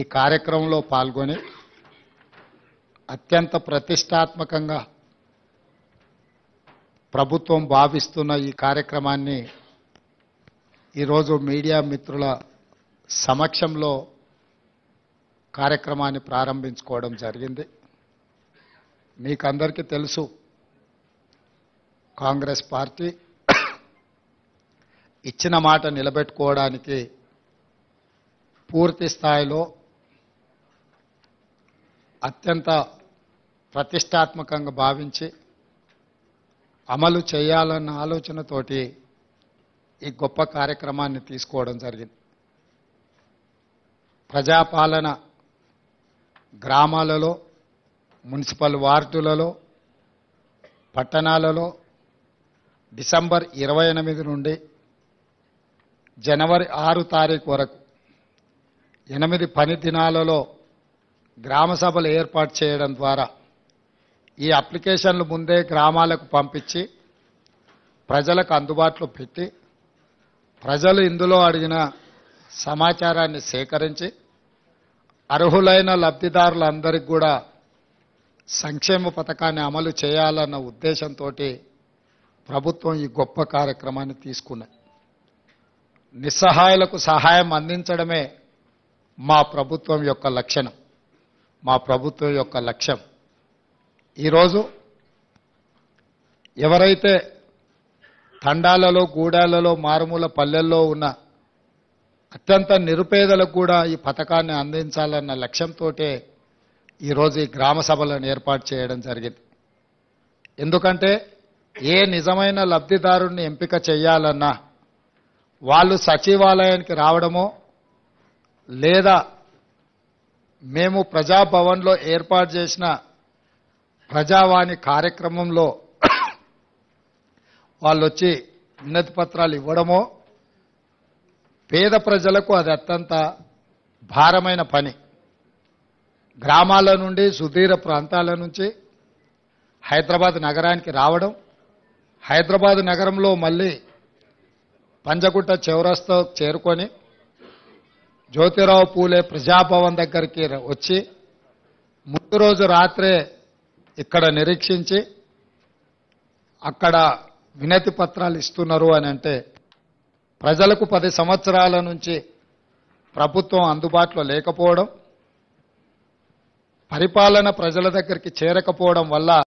ఈ కార్యక్రమంలో పాల్గొని అత్యంత ప్రతిష్టాత్మకంగా ప్రభుత్వం భావిస్తున్న ఈ కార్యక్రమాన్ని ఈరోజు మీడియా మిత్రుల సమక్షంలో కార్యక్రమాన్ని ప్రారంభించుకోవడం జరిగింది మీకు అందరికీ తెలుసు కాంగ్రెస్ పార్టీ ఇచ్చిన మాట నిలబెట్టుకోవడానికి పూర్తి స్థాయిలో అత్యంత ప్రతిష్టాత్మకంగా భావించి అమలు చేయాలన్న ఆలోచనతోటి ఈ గొప్ప కార్యక్రమాన్ని తీసుకోవడం జరిగింది ప్రజాపాలన గ్రామాలలో మున్సిపల్ వార్డులలో పట్టణాలలో డిసెంబర్ ఇరవై ఎనిమిది నుండి జనవరి ఆరు తారీఖు వరకు ఎనిమిది పని దినాలలో గ్రామ సభలు ఏర్పాటు చేయడం ద్వారా ఈ అప్లికేషన్లు ముందే గ్రామాలకు పంపించి ప్రజలకు అందుబాటులో పెట్టి ప్రజలు ఇందులో అడిగిన సమాచారాన్ని సేకరించి అర్హులైన లబ్ధిదారులందరికీ కూడా సంక్షేమ పథకాన్ని అమలు చేయాలన్న ఉద్దేశంతో ప్రభుత్వం ఈ గొప్ప కార్యక్రమాన్ని తీసుకున్నది నిస్సహాయులకు సహాయం అందించడమే మా ప్రభుత్వం యొక్క లక్షణం మా ప్రభుత్వం యొక్క లక్ష్యం ఈరోజు ఎవరైతే తండాలలో గూడాలలో మారుమూల పల్లెల్లో ఉన్న అత్యంత నిరుపేదలకు కూడా ఈ పథకాన్ని అందించాలన్న లక్ష్యంతో ఈరోజు ఈ గ్రామ సభలను ఏర్పాటు చేయడం జరిగింది ఎందుకంటే ఏ నిజమైన లబ్ధిదారుణ్ణి ఎంపిక చేయాలన్నా వాళ్ళు సచివాలయానికి రావడమో లేదా మేము ప్రజాభవన్లో ఏర్పాటు చేసిన ప్రజావాణి కార్యక్రమంలో వాళ్ళు వచ్చి విన్నతి పత్రాలు ఇవ్వడమో పేద ప్రజలకు అది అత్యంత భారమైన పని గ్రామాల నుండి సుదీర ప్రాంతాల నుంచి హైదరాబాద్ నగరానికి రావడం హైదరాబాద్ నగరంలో మళ్ళీ పంజగుట్ట చౌరస్తా చేరుకొని జ్యోతిరావు పూలే ప్రజాభవన్ దగ్గరికి వచ్చి ముందు రోజు రాత్రే ఇక్కడ నిరీక్షించి అక్కడ వినతి పత్రాలు ఇస్తున్నారు అని అంటే ప్రజలకు పది సంవత్సరాల నుంచి ప్రభుత్వం అందుబాటులో లేకపోవడం పరిపాలన ప్రజల దగ్గరికి చేరకపోవడం వల్ల